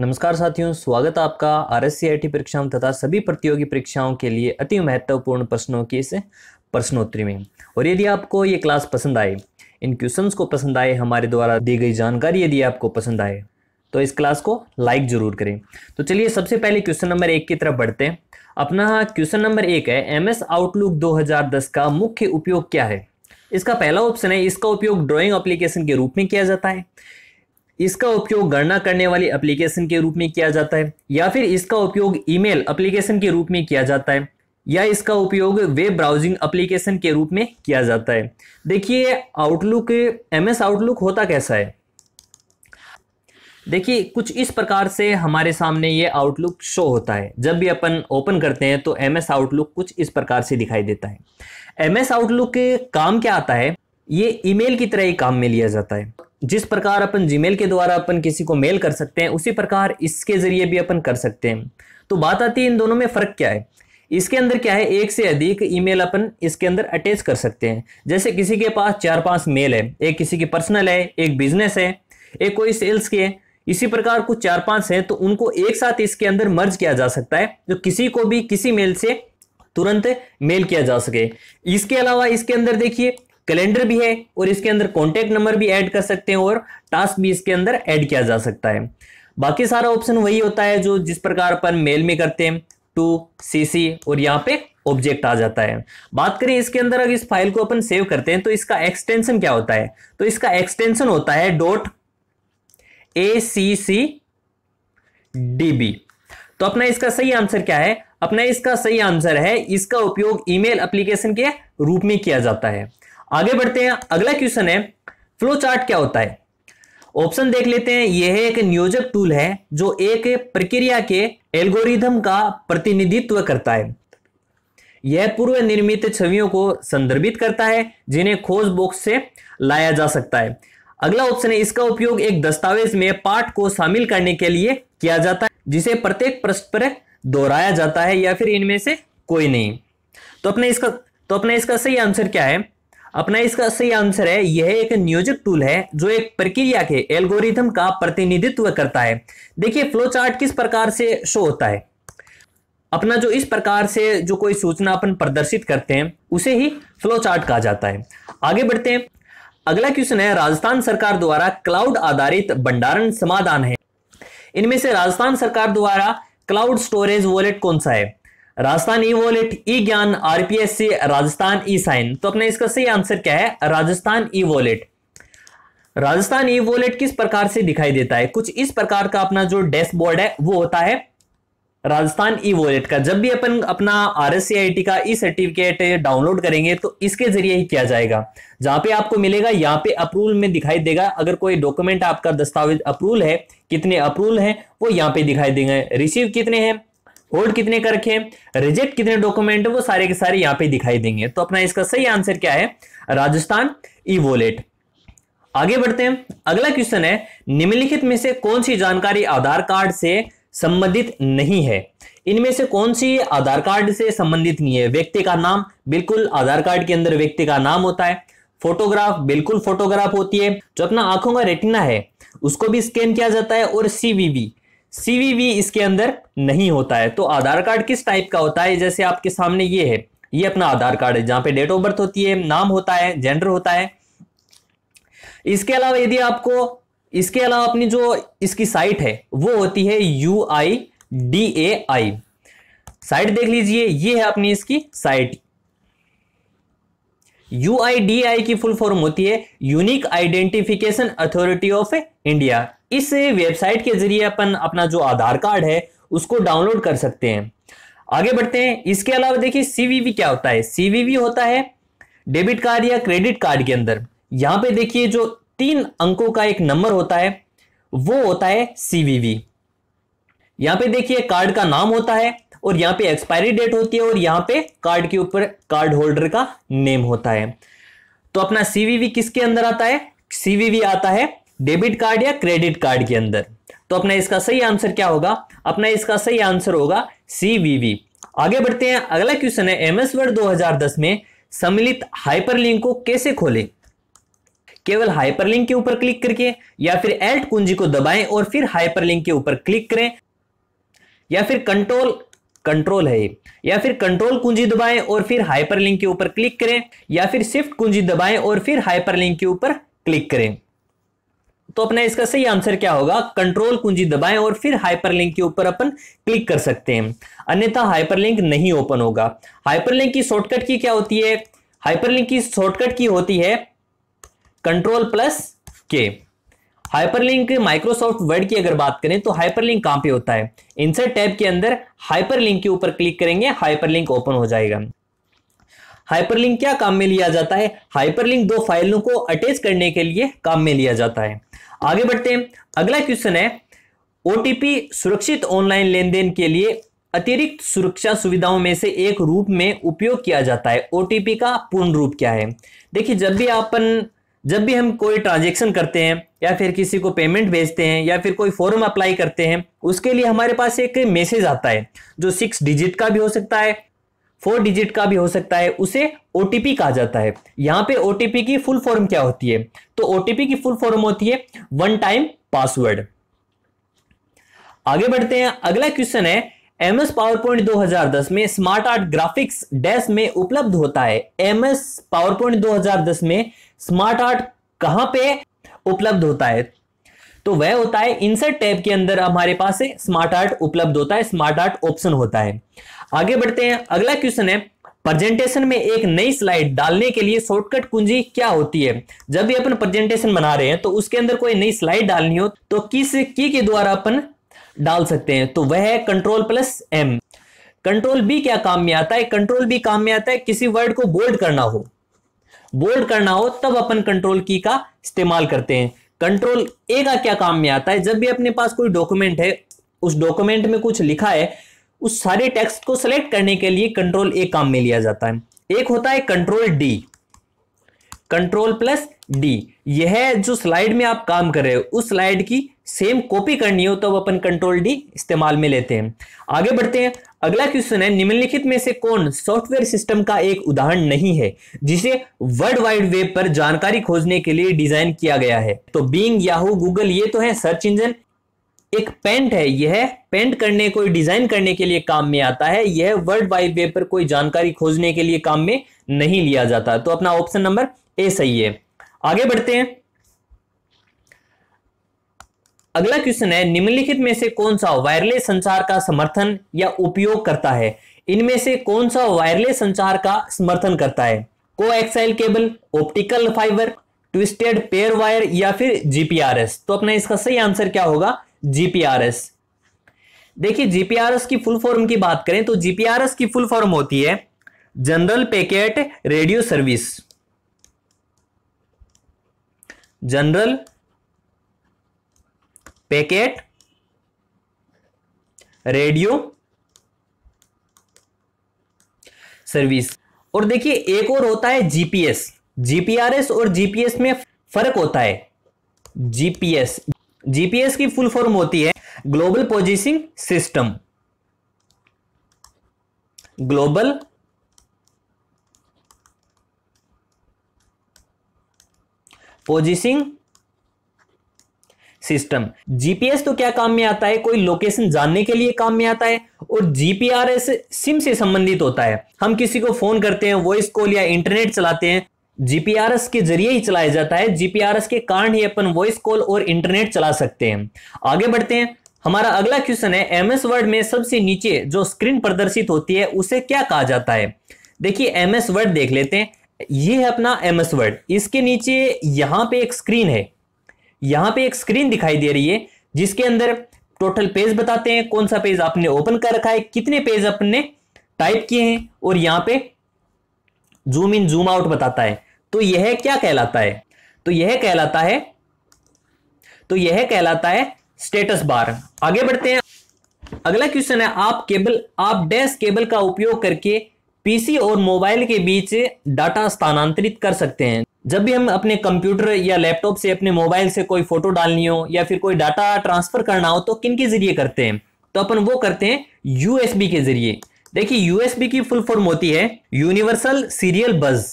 नमस्कार साथियों स्वागत है आपका आर एस परीक्षाओं तथा सभी प्रतियोगी परीक्षाओं के लिए अति महत्वपूर्ण प्रश्नों की इस प्रश्नोत्तरी में और यदि आपको ये क्लास पसंद आए इन क्वेश्चंस को पसंद आए हमारे द्वारा दी गई जानकारी यदि आपको पसंद आए तो इस क्लास को लाइक जरूर करें तो चलिए सबसे पहले क्वेश्चन नंबर एक की तरफ बढ़ते हैं अपना क्वेश्चन नंबर एक है एस आउटलुक दो का मुख्य उपयोग क्या है इसका पहला ऑप्शन है इसका उपयोग ड्राइंग एप्लीकेशन के रूप में किया जाता है इसका उपयोग गणना करने वाली एप्लीकेशन के रूप में किया जाता है या फिर इसका उपयोग ईमेल एप्लीकेशन के रूप में किया जाता है या इसका उपयोग वेब ब्राउजिंग एप्लीकेशन के रूप में किया जाता है देखिए आउटलुक एम एस आउटलुक होता कैसा है देखिए कुछ इस प्रकार से हमारे सामने ये आउटलुक शो होता है जब भी अपन ओपन करते हैं तो एम एस आउटलुक कुछ इस प्रकार से दिखाई देता है एम एस आउटलुक काम क्या आता है ये ईमेल की तरह ही काम में लिया जाता है जिस प्रकार अपन जीमेल के द्वारा अपन किसी को मेल कर सकते हैं उसी प्रकार इसके जरिए भी अपन कर सकते हैं तो बात आती है इन दोनों में फ़र्क क्या है इसके अंदर क्या है एक से अधिक ईमेल अपन इसके अंदर अटैच कर सकते हैं जैसे किसी के पास चार पांच मेल है एक किसी की पर्सनल है एक बिजनेस है एक कोई सेल्स की है इसी प्रकार कुछ चार पांच है तो उनको एक साथ इसके अंदर मर्ज किया जा सकता है जो किसी को भी किसी मेल से तुरंत मेल किया जा सके इसके अलावा इसके अंदर देखिए कैलेंडर भी है और इसके अंदर कॉन्टेक्ट नंबर भी ऐड कर सकते हैं और टास्क भी इसके अंदर ऐड किया जा सकता है बाकी सारा ऑप्शन वही होता है जो जिस प्रकार अपन मेल में करते हैं टू सी सी और यहाँ पे ऑब्जेक्ट आ जाता है बात करें इसके अंदर अगर इस फाइल को अपन सेव करते हैं तो इसका एक्सटेंशन क्या होता है तो इसका एक्सटेंशन होता है dot A C C D B तो अपना इसका सही आंसर क्या है अपना इसका सही आंसर है इसका उपयोग ईमेल एप्लीकेशन के रूप में किया जाता है आगे बढ़ते हैं अगला क्वेश्चन है फ्लो चार्ट क्या होता है ऑप्शन देख लेते हैं यह एक नियोजक टूल है जो एक प्रक्रिया के एल्गोरिदम का प्रतिनिधित्व करता है यह पूर्व निर्मित छवियों को संदर्भित करता है जिन्हें खोज बॉक्स से लाया जा सकता है अगला ऑप्शन है इसका उपयोग एक दस्तावेज में पाठ को शामिल करने के लिए किया जाता है जिसे प्रत्येक प्रश्न पर दोहराया जाता है या फिर इनमें से कोई नहीं तो अपने इसका तो अपने इसका सही आंसर क्या है अपना इसका सही आंसर है यह एक नियोजक टूल है जो एक प्रक्रिया के एल्गोरिथम का प्रतिनिधित्व करता है देखिए फ्लो चार्ट किस प्रकार से शो होता है अपना जो इस प्रकार से जो कोई सूचना अपन प्रदर्शित करते हैं उसे ही फ्लो चार्ट कहा जाता है आगे बढ़ते हैं अगला क्वेश्चन है राजस्थान सरकार द्वारा क्लाउड आधारित भंडारण समाधान है इनमें से राजस्थान सरकार द्वारा क्लाउड स्टोरेज वॉलेट कौन सा है राजस्थान ई वॉलेट ई ज्ञान आरपीएससी राजस्थान ई साइन तो अपने इसका सही आंसर क्या है Rajasthan E wallet Rajasthan E wallet किस प्रकार से दिखाई देता है कुछ इस प्रकार का अपना जो डैशबोर्ड है वो होता है राजस्थान ई वॉलेट का जब भी अपन अपना आर एस का ई सर्टिफिकेट डाउनलोड करेंगे तो इसके जरिए ही किया जाएगा जहां पे आपको मिलेगा यहाँ पे अप्रूवल में दिखाई देगा अगर कोई डॉक्यूमेंट आपका दस्तावेज अप्रूवल है कितने अप्रूवल है वो यहाँ पे दिखाई देंगे रिसीव कितने हैं होल्ड कितने कर रखे रिजेक्ट कितने डॉक्यूमेंट है वो सारे के सारे यहाँ पे दिखाई देंगे तो अपना इसका सही आंसर क्या है राजस्थान ई वॉलेट आगे बढ़ते हैं अगला क्वेश्चन है निम्नलिखित में से कौन सी जानकारी आधार कार्ड से संबंधित नहीं है इनमें से कौन सी आधार कार्ड से संबंधित नहीं है व्यक्ति का नाम बिल्कुल आधार कार्ड के अंदर व्यक्ति का नाम होता है फोटोग्राफ बिल्कुल फोटोग्राफ होती है जो अपना आंखों का रेटिना है उसको भी स्कैन किया जाता है और सीवीवी सीवीवी इसके अंदर नहीं होता है तो आधार कार्ड किस टाइप का होता है जैसे आपके सामने ये है ये अपना आधार कार्ड है जहां पे डेट ऑफ बर्थ होती है नाम होता है जेंडर होता है इसके अलावा यदि आपको इसके अलावा अपनी जो इसकी साइट है वो होती है U I D A I site देख लीजिए ये है अपनी इसकी site U I D A I full form होती है unique identification authority of India इस वेबसाइट के जरिए अपन अपना जो आधार कार्ड है उसको डाउनलोड कर सकते हैं आगे बढ़ते हैं इसके अलावा देखिए सीवीवी क्या होता है सीवीवी होता है डेबिट कार्ड या क्रेडिट कार्ड के अंदर यहां पे देखिए जो तीन अंकों का एक नंबर होता है वो होता है सीवीवी यहां पे देखिए कार्ड का नाम होता है और यहां पे एक्सपायरी डेट होती है और यहां पे कार्ड के ऊपर कार्ड होल्डर का नेम होता है तो अपना सीवीवी किसके अंदर आता है सीवीवी आता है डेबिट कार्ड या क्रेडिट कार्ड के अंदर तो अपना इसका सही आंसर क्या होगा अपना इसका सही आंसर होगा सीवीवी आगे बढ़ते हैं अगला क्वेश्चन है एमएस वर्ड 2010 में सम्मिलित हाइपरलिंक को कैसे खोलें केवल हाइपरलिंक के ऊपर क्लिक करके या फिर एल्ट कुंजी को दबाएं और फिर हाइपरलिंक के ऊपर क्लिक करें या फिर कंट्रोल कंट्रोल है या फिर कंट्रोल कुंजी दबाएं और फिर हाइपरलिंक के ऊपर क्लिक करें या फिर शिफ्ट कुंजी दबाएं और फिर हाइपरलिंक के ऊपर क्लिक करें तो अपना इसका सही आंसर क्या होगा कंट्रोल कुंजी दबाएं और फिर हाइपरलिंक के ऊपर अपन क्लिक कर सकते हैं अन्यथा हाइपरलिंक नहीं ओपन होगा हाइपरलिंक की शॉर्टकट की क्या होती है हाइपरलिंक की शॉर्टकट की होती है control plus K hyperlink Microsoft Word की अगर बात करें तो हाइपरलिंक कहां पे होता है इंसर्ट टैब के अंदर हाइपरलिंक के ऊपर क्लिक करेंगे हाइपरलिंक ओपन हो जाएगा हाइपरलिंक क्या काम में लिया जाता है हाइपरलिंक दो फाइलों को अटैच करने के लिए काम में लिया जाता है आगे बढ़ते हैं अगला क्वेश्चन है ओटीपी सुरक्षित ऑनलाइन लेन देन के लिए अतिरिक्त सुरक्षा सुविधाओं में से एक रूप में उपयोग किया जाता है ओटीपी का पूर्ण रूप क्या है देखिए जब भी अपन जब भी हम कोई ट्रांजेक्शन करते हैं या फिर किसी को पेमेंट भेजते हैं या फिर कोई फॉर्म अप्लाई करते हैं उसके लिए हमारे पास एक मैसेज आता है जो सिक्स डिजिट का भी हो सकता है फोर डिजिट का भी हो सकता है उसे ओटीपी कहा जाता है यहाँ पे ओटीपी की फुल फॉर्म क्या होती है तो ओटीपी की फुल फॉर्म होती है वन टाइम पासवर्ड आगे बढ़ते हैं अगला क्वेश्चन है एमएस पावर पॉइंट दो में स्मार्ट आर्ट ग्राफिक्स डैश में उपलब्ध होता है एमएस पावर पॉइंट दो में स्मार्ट आर्ट कहां पे उपलब्ध होता है तो वह होता है इंसर्ट टैब के अंदर हमारे पास स्मार्ट आर्ट उपलब्ध होता है स्मार्ट आर्ट ऑप्शन होता है आगे बढ़ते हैं अगला क्वेश्चन है प्रेजेंटेशन में एक नई स्लाइड डालने के लिए शॉर्टकट कुंजी क्या होती है जब भी अपन प्रेजेंटेशन बना रहे हैं तो उसके अंदर कोई नई स्लाइड डालनी हो तो किस की के द्वारा अपन डाल सकते हैं तो वह है control plus M control B क्या काम में आता है कंट्रोल बी काम में आता है किसी वर्ड को बोल्ड करना हो बोल्ड करना हो तब अपन कंट्रोल की का इस्तेमाल करते हैं कंट्रोल ए का क्या काम में आता है जब भी अपने पास कोई डॉक्यूमेंट है उस डॉक्यूमेंट में कुछ लिखा है उस सारे टेक्स्ट को सिलेक्ट करने के लिए कंट्रोल ए काम में लिया जाता है एक होता है control D control plus D यह जो स्लाइड में आप काम कर रहे हो उस स्लाइड की सेम कॉपी करनी हो तो अपन कंट्रोल डी इस्तेमाल में लेते हैं आगे बढ़ते हैं अगला क्वेश्चन है निम्नलिखित में से कौन सॉफ्टवेयर सिस्टम का एक उदाहरण नहीं है जिसे वर्ल्ड वाइड वेब पर जानकारी खोजने के लिए डिजाइन किया गया है तो बींग याहू गूगल ये तो है सर्च इंजन एक पेंट है यह पेंट करने कोई डिजाइन करने के लिए काम में आता है यह वर्ल्ड वाइड वेब पर कोई जानकारी खोजने के लिए काम में नहीं लिया जाता तो अपना ऑप्शन नंबर ए सही है आगे बढ़ते हैं अगला क्वेश्चन है निम्नलिखित में से कौन सा वायरलेस संचार का समर्थन या उपयोग करता है इनमें से कौन सा वायरलेस संचार का समर्थन करता है को cable optical fibre twisted pair wire या फिर जीपीआरएस तो अपना इसका सही आंसर क्या होगा जीपीआरएस देखिए जीपीआरएस की फुल फॉर्म की बात करें तो जीपीआरएस की फुल फॉर्म होती है general packet radio service general packet radio service और देखिए एक और होता है जीपीएस जीपीआरएस और जीपीएस में फर्क होता है जीपीएस जीपीएस की फुल फॉर्म होती है global positioning system global positioning system GPS तो क्या काम में आता है कोई लोकेशन जानने के लिए काम में आता है और जीपीआरएस सिम से संबंधित होता है हम किसी को फोन करते हैं वॉइस कॉल या इंटरनेट चलाते हैं जीपीआरएस के जरिए ही चलाया जाता है जीपीआरएस के कारण ही अपन वॉइस कॉल और इंटरनेट चला सकते हैं आगे बढ़ते हैं हमारा अगला क्वेश्चन है एमएस वर्ड में सबसे नीचे जो स्क्रीन प्रदर्शित होती है उसे क्या कहा जाता है देखिए एमएस वर्ड देख लेते हैं ये है अपना एमएस वर्ड इसके नीचे यहां पे एक स्क्रीन है यहां पे एक स्क्रीन दिखाई दे रही है जिसके अंदर टोटल पेज बताते हैं कौन सा पेज आपने ओपन कर रखा है कितने पेज आपने टाइप किए हैं और यहाँ पे जूम इन जूम आउट बताता है तो यह क्या कहलाता है तो यह कहलाता है तो यह कहलाता है स्टेटस बार आगे बढ़ते हैं अगला क्वेश्चन है आप केबल आप डैश केबल का उपयोग करके पीसी और मोबाइल के बीच डाटा स्थानांतरित कर सकते हैं जब भी हम अपने कंप्यूटर या लैपटॉप से अपने मोबाइल से कोई फोटो डालनी हो या फिर कोई डाटा ट्रांसफर करना हो तो किन के जरिए करते हैं तो अपन वो करते हैं यूएसबी के जरिए देखिए यूएसबी की फुल फॉर्म होती है universal serial bus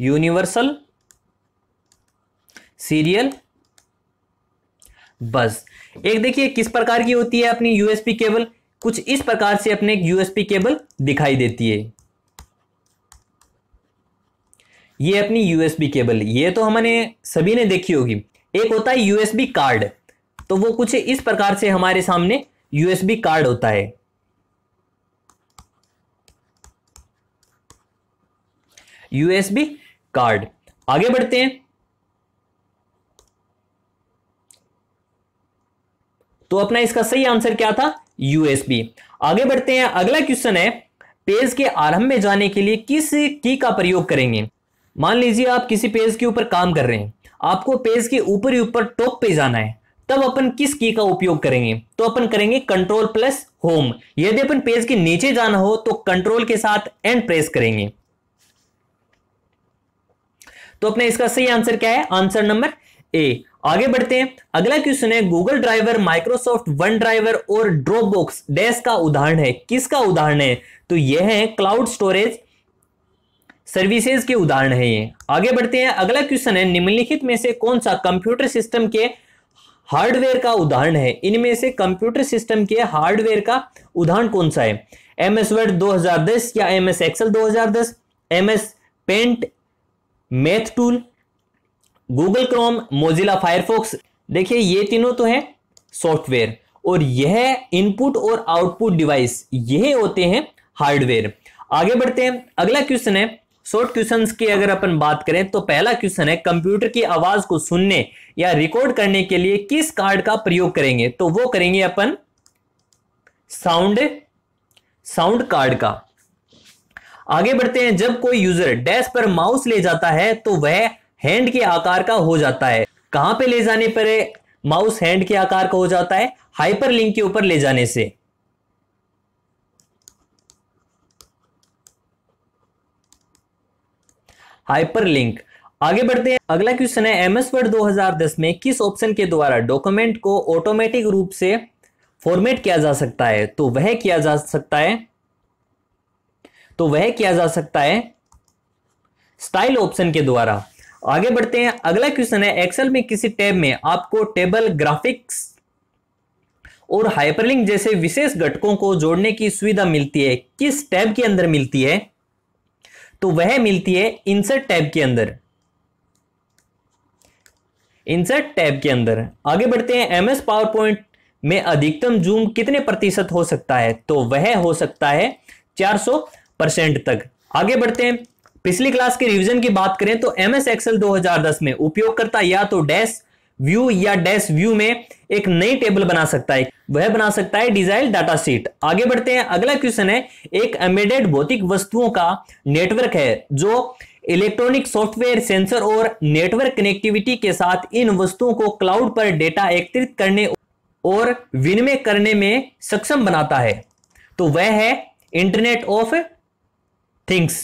universal serial bus एक देखिए किस प्रकार की होती है अपनी यूएसपी केबल कुछ इस प्रकार से अपने यूएसपी केबल दिखाई देती है ये अपनी यूएसबी केबल ये तो हमने सभी ने देखी होगी एक होता है यूएसबी कार्ड तो वो कुछ इस प्रकार से हमारे सामने यूएसबी कार्ड होता है यूएसबी कार्ड आगे बढ़ते हैं तो अपना इसका सही आंसर क्या था यूएसबी आगे बढ़ते हैं अगला क्वेश्चन है पेज के आरंभ में जाने के लिए किस की का प्रयोग करेंगे मान लीजिए आप किसी पेज के ऊपर काम कर रहे हैं आपको पेज के ऊपर ही ऊपर टॉप पे जाना है तब अपन किस की का उपयोग करेंगे तो अपन करेंगे कंट्रोल प्लस होम यदि अपन पेज के नीचे जाना हो तो कंट्रोल के साथ एंड प्रेस करेंगे तो अपने इसका सही आंसर क्या है आंसर नंबर ए आगे बढ़ते हैं अगला क्वेश्चन है Google driver Microsoft one driver और ड्रॉपबॉक्स डैश का उदाहरण है किसका उदाहरण है तो यह है क्लाउड स्टोरेज सर्विसेज के उदाहरण है ये आगे बढ़ते हैं अगला क्वेश्चन है निम्नलिखित में से कौन सा कंप्यूटर सिस्टम के हार्डवेयर का उदाहरण है इनमें से कंप्यूटर सिस्टम के हार्डवेयर का उदाहरण कौन सा है एम एस वर्ड दो या एम एस 2010 दो M S paint math tool Google Chrome Mozilla Firefox देखिए ये तीनों तो है सॉफ्टवेयर और यह इनपुट और आउटपुट डिवाइस यह होते हैं हार्डवेयर आगे बढ़ते हैं अगला क्वेश्चन है शॉर्ट क्वेश्चन की अगर अपन बात करें तो पहला क्वेश्चन है कंप्यूटर की आवाज को सुनने या रिकॉर्ड करने के लिए किस कार्ड का प्रयोग करेंगे तो वो करेंगे अपन साउंड साउंड कार्ड का आगे बढ़ते हैं जब कोई यूजर डैश पर माउस ले जाता है तो वह हैंड के आकार का हो जाता है कहां पे ले जाने पर माउस हैंड के आकार का हो जाता है हाइपरलिंक के ऊपर ले जाने से हाइपरलिंक आगे बढ़ते हैं अगला क्वेश्चन है एमएस वर्ड 2010 में किस ऑप्शन के द्वारा डॉक्यूमेंट को ऑटोमेटिक रूप से फॉर्मेट किया जा सकता है तो वह किया जा सकता है तो वह किया जा सकता है स्टाइल ऑप्शन के द्वारा आगे बढ़ते हैं अगला क्वेश्चन है एक्सेल में किसी टैब में आपको टेबल ग्राफिक्स और हाइपरलिंक जैसे विशेष घटकों को जोड़ने की सुविधा मिलती है किस टैब के अंदर मिलती है तो वह मिलती है इंसर्ट टैब के अंदर इंसर्ट टैब के अंदर आगे बढ़ते हैं एमएस पावर पॉइंट में अधिकतम जूम कितने प्रतिशत हो सकता है तो वह हो सकता है 400 परसेंट तक आगे बढ़ते हैं पिछली क्लास के रिवीजन की बात करें तो एमएस एक्सेल 2010 में उपयोगकर्ता या तो डैश व्यू या डैश व्यू में एक नई टेबल बना सकता है वह बना सकता है डिजाइल डाटा सीट आगे बढ़ते हैं अगला क्वेश्चन है एक एम्बेडेड भौतिक वस्तुओं का नेटवर्क है जो इलेक्ट्रॉनिक सॉफ्टवेयर सेंसर और नेटवर्क कनेक्टिविटी के साथ इन वस्तुओं को क्लाउड पर डेटा एकत्रित करने और विनिमय करने में सक्षम बनाता है तो वह है इंटरनेट ऑफ थिंग्स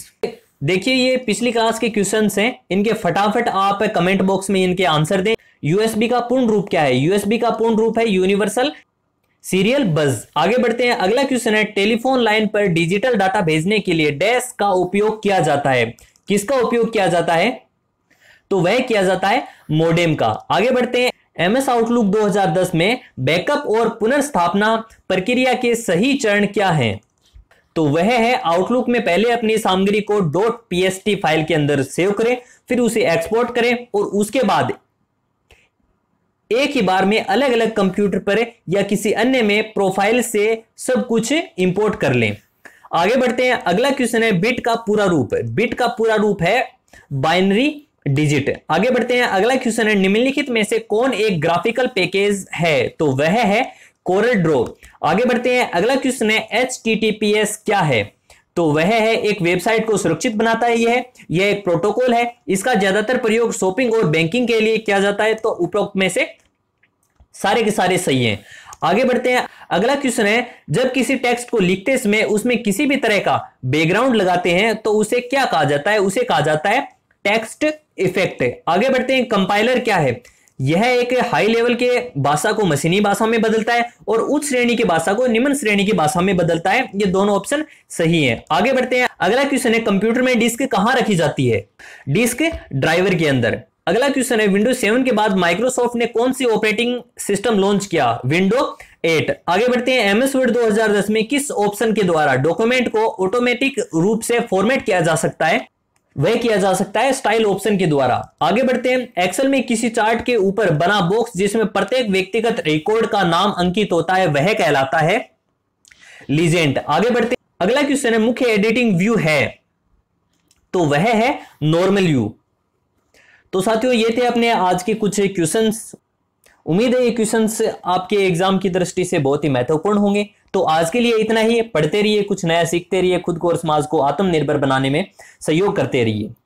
देखिए ये पिछली क्लास के क्वेश्चंस हैं इनके फटाफट आप कमेंट बॉक्स में इनके आंसर दें यूएसबी का पूर्ण रूप क्या है यूएसबी का पूर्ण रूप है यूनिवर्सल सीरियल बज आगे बढ़ते हैं अगला क्वेश्चन है टेलीफोन लाइन पर डिजिटल डाटा भेजने के लिए डैश का उपयोग किया जाता है किसका उपयोग किया जाता है तो वह किया जाता है मोडेम का आगे बढ़ते हैं एमएस आउटलुक 2010 में बैकअप और पुनर्स्थापना प्रक्रिया के सही चरण क्या हैं तो वह है आउटलुक में पहले अपनी सामग्री को डॉट पीएसटी फाइल के अंदर सेव करें फिर उसे एक्सपोर्ट करें और उसके बाद एक ही बार में अलग अलग कंप्यूटर पर या किसी अन्य में प्रोफाइल से सब कुछ इंपोर्ट कर लें आगे बढ़ते हैं अगला क्वेश्चन है बिट का पूरा रूप बिट का पूरा रूप है बाइनरी डिजिट आगे बढ़ते हैं अगला क्वेश्चन है निम्नलिखित में से कौन एक ग्राफिकल पैकेज है तो वह है कोरल ड्रो आगे बढ़ते हैं अगला क्वेश्चन है एच क्या है तो वह है एक वेबसाइट को सुरक्षित बनाता है यह यह एक प्रोटोकॉल है इसका ज्यादातर प्रयोग शॉपिंग और बैंकिंग के लिए किया जाता है तो उपरोक्त में से सारे के सारे सही हैं आगे बढ़ते हैं अगला क्वेश्चन है जब किसी टेक्स्ट को लिखते समय उसमें किसी भी तरह का बैकग्राउंड लगाते हैं तो उसे क्या कहा जाता है उसे कहा जाता है टेक्स्ट इफेक्ट आगे बढ़ते हैं कंपाइलर क्या है यह एक हाई लेवल के भाषा को मशीनी भाषा में बदलता है और उच्च श्रेणी की भाषा को निम्न श्रेणी की भाषा में बदलता है ये दोनों ऑप्शन सही है आगे बढ़ते हैं अगला क्वेश्चन है कंप्यूटर में डिस्क कहां रखी जाती है डिस्क ड्राइवर के अंदर अगला क्वेश्चन है विंडो सेवन के बाद माइक्रोसॉफ्ट ने कौन सी ऑपरेटिंग सिस्टम लॉन्च किया विंडो एट आगे बढ़ते हैं एमएस वर्ड 2010 में किस ऑप्शन के द्वारा डॉक्यूमेंट को ऑटोमेटिक रूप से फॉर्मेट किया जा सकता है वह किया जा सकता है स्टाइल ऑप्शन के द्वारा आगे बढ़ते हैं एक्सेल में किसी चार्ट के ऊपर बना बॉक्स जिसमें प्रत्येक व्यक्तिगत रिकॉर्ड का नाम अंकित होता है वह कहलाता है लीजेंट आगे बढ़ते अगला क्वेश्चन है मुख्य एडिटिंग व्यू है तो वह है नॉर्मल व्यू तो साथियों ये थे अपने आज के कुछ क्वेश्चन उम्मीद है ये क्वेश्चन आपके एग्जाम की दृष्टि से बहुत ही महत्वपूर्ण होंगे तो आज के लिए इतना ही पढ़ते रहिए कुछ नया सीखते रहिए खुद को और समाज को आत्मनिर्भर बनाने में सहयोग करते रहिए